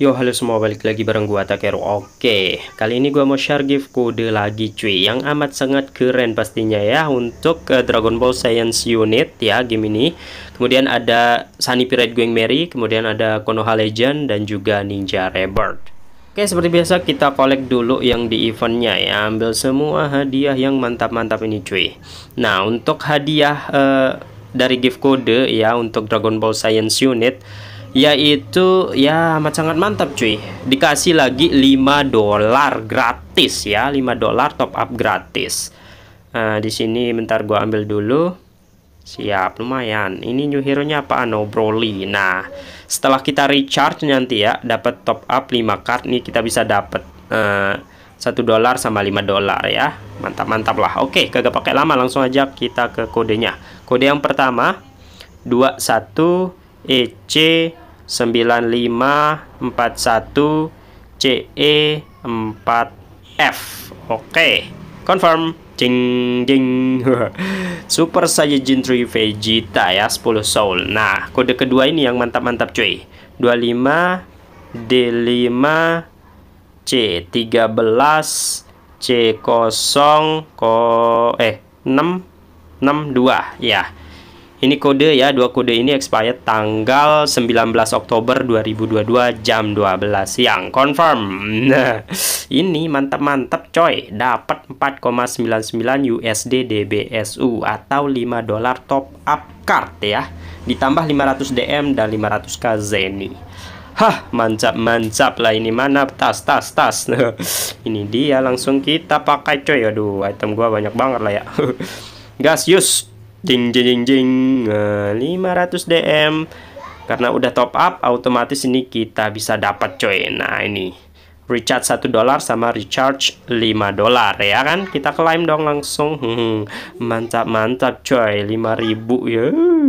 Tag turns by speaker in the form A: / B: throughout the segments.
A: Yo halo semua balik lagi bareng gua Takeru Oke kali ini gua mau share gift kode lagi cuy yang amat sangat keren pastinya ya untuk uh, Dragon Ball Science Unit ya game ini kemudian ada Sunny Pirate Going Merry kemudian ada Konoha Legend dan juga Ninja Rebirth Oke seperti biasa kita collect dulu yang di eventnya ya ambil semua hadiah yang mantap-mantap ini cuy Nah untuk hadiah uh, dari gift kode ya untuk Dragon Ball Science Unit yaitu ya amat sangat mantap cuy dikasih lagi 5 dolar gratis ya 5 dolar top up gratis nah, di sini bentar gua ambil dulu siap lumayan ini new hero nya apa no oh, Broly nah setelah kita recharge nanti ya dapat top up 5 card nih kita bisa dapat uh, dolar sama 5 dolar ya mantap-mantap lah oke kagak pakai lama langsung aja kita ke kodenya kode yang pertama 21 EC 9541 CE4F. Oke, okay. confirm. Jing jing. Super Saiyajin 3 Vegeta ya, 10 soul. Nah, kode kedua ini yang mantap-mantap cuy. 25 D5 C13 C0 ko eh 6 62 ya. Ini kode ya, dua kode ini expired tanggal 19 Oktober 2022 jam 12 siang. Confirm. Nah, ini mantap-mantap coy. Dapat 4,99 USD DBSU atau 5 dolar top up card ya. Ditambah 500 DM dan 500k Zeni. Hah, mancap-mancap lah ini mana tas tas tas. ini dia langsung kita pakai coy. Aduh, item gua banyak banget lah ya. Gas, yus jing jing jing jing 500 nah, DM karena udah top up otomatis ini kita bisa dapat coy nah ini recharge 1 dolar sama recharge 5 dolar ya kan kita klaim dong langsung mantap mantap coy 5000 ya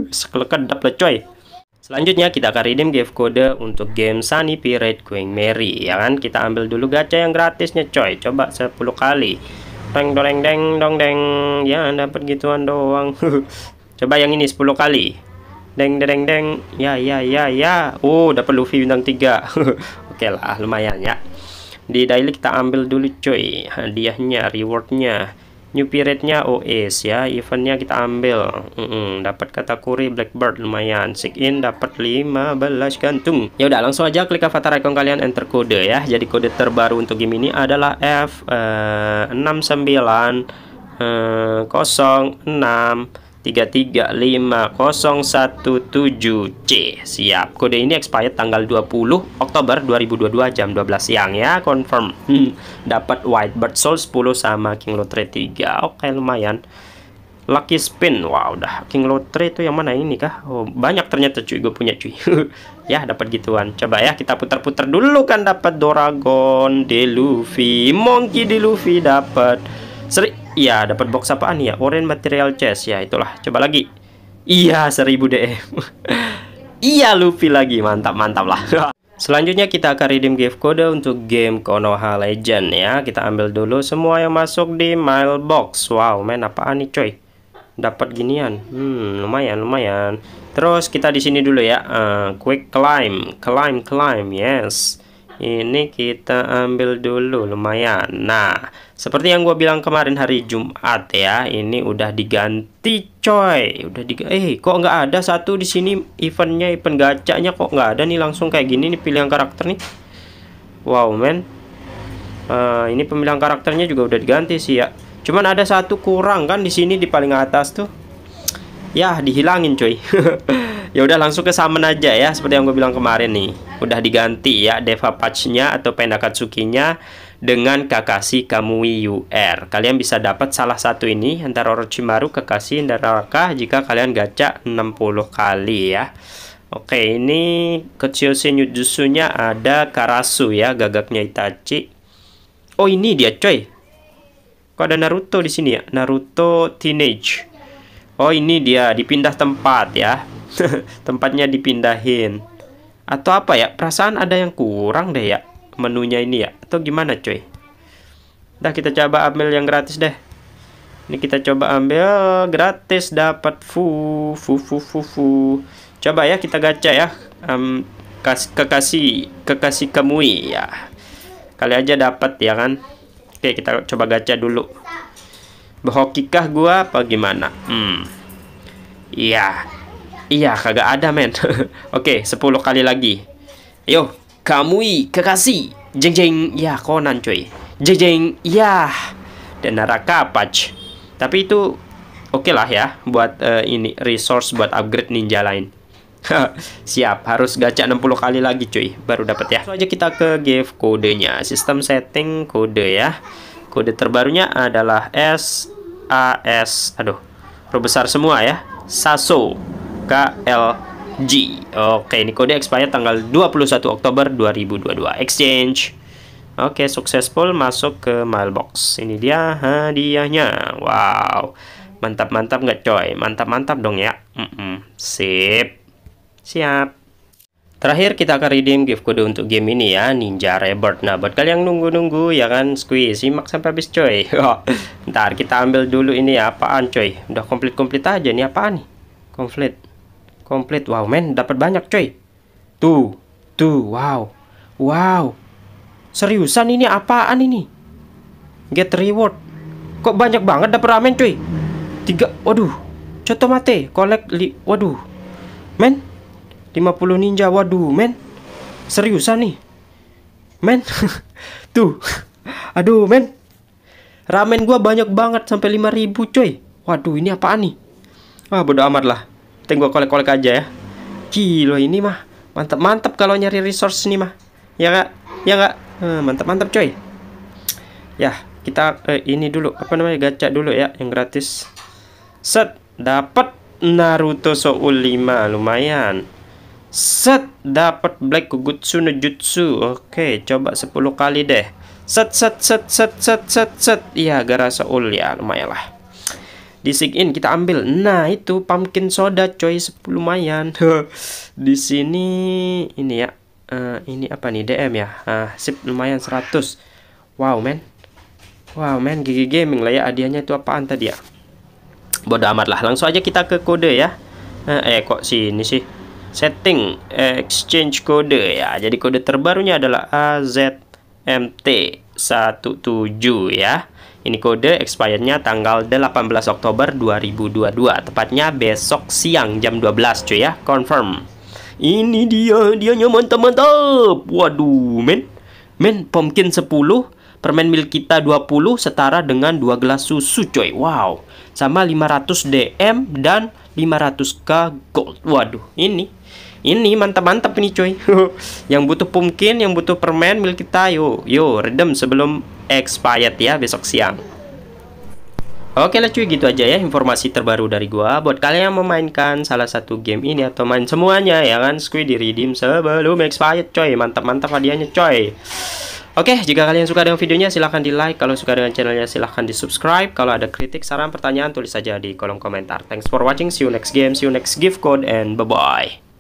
A: sekelekedap lah coy Selanjutnya kita akan redeem gift code untuk game Sunny Pirate Queen Mary ya kan kita ambil dulu gacha yang gratisnya coy coba 10 kali Deng doreng deng dong deng. Ya, dapat gituan doang. Coba yang ini 10 kali. Deng deng deng. Ya ya ya ya. Oh, dapat Luffy bintang tiga Oke lah, lumayan ya. Di daily kita ambil dulu coy hadiahnya, rewardnya. New pirate nya OS ya, eventnya kita ambil. Mm -mm, dapat kategori Blackbird lumayan. Sick in dapat 15 gantung. Ya udah langsung aja klik avatar icon kalian enter kode ya. Jadi kode terbaru untuk game ini adalah F69 eh, 06 eh, 06 tujuh c Siap Kode ini expired tanggal 20 Oktober 2022 jam 12 siang ya Confirm hmm. Dapat bird Soul 10 sama King Lotre 3 Oke lumayan Lucky Spin Wow dah King Lotre itu yang mana ini kah oh, Banyak ternyata cuy Gue punya cuy Ya dapat gituan Coba ya kita putar-putar dulu kan Dapat Doragon deluvi Monkey deluvi dapat Seri Iya, dapat box apaan ya? Orange material chest ya, itulah. Coba lagi. Iya, 1000 DM. iya, Luffy lagi. Mantap, mantap lah. Selanjutnya kita akan redeem gift code untuk game Konoha Legend ya. Kita ambil dulu semua yang masuk di mailbox. Wow, main apaan nih coy? Dapat ginian. Hmm, lumayan, lumayan. Terus kita di sini dulu ya. Uh, quick climb, climb, climb. Yes ini kita ambil dulu lumayan nah seperti yang gue bilang kemarin hari Jumat ya ini udah diganti coy udah diganti. eh kok nggak ada satu di sini eventnya event gacanya kok nggak ada nih langsung kayak gini nih pilihan karakter nih wow men uh, ini pemilihan karakternya juga udah diganti sih ya cuman ada satu kurang kan di sini di paling atas tuh ya dihilangin coy ya udah langsung ke summon aja ya seperti yang gue bilang kemarin nih udah diganti ya Deva patchnya atau pendakat sukinya dengan Kakashi Kamui UR. Kalian bisa dapat salah satu ini antara Orochimaru, Kakashi, dan Raka jika kalian gacha 60 kali ya. Oke, ini kecil nyujutsu ada Karasu ya, gagaknya Itachi. Oh, ini dia coy. Kok ada Naruto di sini ya? Naruto Teenage. Oh, ini dia dipindah tempat ya. tempatnya dipindahin atau apa ya perasaan ada yang kurang deh ya menunya ini ya atau gimana cuy dah kita coba ambil yang gratis deh ini kita coba ambil gratis dapat fu fu fu fu fu coba ya kita gacha ya um, kas kekasih kekasih kemui ya kali aja dapat ya kan oke kita coba gacha dulu behokikah gua apa gimana hmm iya Iya, kagak ada, men. Oke, 10 kali lagi. Ayo, Kamui, kekasih Jeng jeng, ya Conan cuy Jeng jeng, ya. Dan neraka patch. Tapi itu oke okay lah ya buat uh, ini resource buat upgrade ninja lain. Siap, harus gacha 60 kali lagi cuy baru dapat ya. Langsung aja kita ke give kodenya. Sistem setting kode ya. Kode terbarunya adalah S A S. Aduh, huruf besar semua ya. Saso. KLG. Oke, ini kode expired tanggal 21 Oktober 2022. Exchange. Oke, successful masuk ke mailbox. Ini dia hadiahnya. Wow. Mantap-mantap nggak coy? Mantap-mantap dong ya. Mm -mm. Sip. Siap. Terakhir kita akan redeem gift kode untuk game ini ya Ninja Rebirth Nah buat kalian nunggu-nunggu ya kan squeeze Simak sampai habis coy Ntar kita ambil dulu ini ya apaan coy Udah komplit-komplit aja nih apaan nih Komplit komplit wow men dapat banyak cuy. tuh tuh wow wow seriusan ini apaan ini get reward kok banyak banget dapat ramen cuy. tiga waduh coto mate collect li waduh men 50 ninja waduh men seriusan nih men tuh aduh men ramen gua banyak banget sampai 5000 cuy. waduh ini apaan nih Wah, bodo amat lah Nanti gue kolek-kolek aja ya. Gilo ini mah. Mantap-mantap kalau nyari resource nih mah. Ya enggak? Ya kak? Eh, Mantap-mantap coy. Ya, kita eh, ini dulu. Apa namanya? Gacha dulu ya. Yang gratis. Set. Dapat Naruto Soul 5. Lumayan. Set. Dapat Black Kugutsu no Jutsu. Oke, coba 10 kali deh. Set, set, set, set, set, set, set. Iya, gara Soul ya. Lumayan lah di sig in kita ambil nah itu pumpkin soda coy lumayan di sini ini ya uh, ini apa nih DM ya uh, sip lumayan 100 wow men wow men GG gaming lah ya hadiahnya itu apaan tadi ya bodoh amat lah langsung aja kita ke kode ya uh, eh kok sini sih setting eh, exchange kode ya. Jadi kode terbarunya adalah AZMT17 ya. Ini kode expirednya tanggal 18 Oktober 2022, tepatnya besok siang jam 12 cuy ya, confirm. Ini dia, dianya mantap-mantap. Waduh, men. Men, pumpkin 10, permen milik kita 20 setara dengan 2 gelas susu cuy Wow. Sama 500 DM dan 500k gold. Waduh, ini ini mantap-mantap nih cuy yang butuh pumpkin yang butuh permen milik kita yuk yuk redem sebelum expired ya besok siang Oke lah cuy gitu aja ya informasi terbaru dari gua buat kalian yang memainkan salah satu game ini atau main semuanya ya kan Squid di redeem sebelum expired coy mantap-mantap hadiahnya coy Oke, jika kalian suka dengan videonya silahkan di like, kalau suka dengan channelnya silahkan di subscribe, kalau ada kritik, saran, pertanyaan tulis saja di kolom komentar. Thanks for watching, see you next game, see you next gift code, and bye-bye.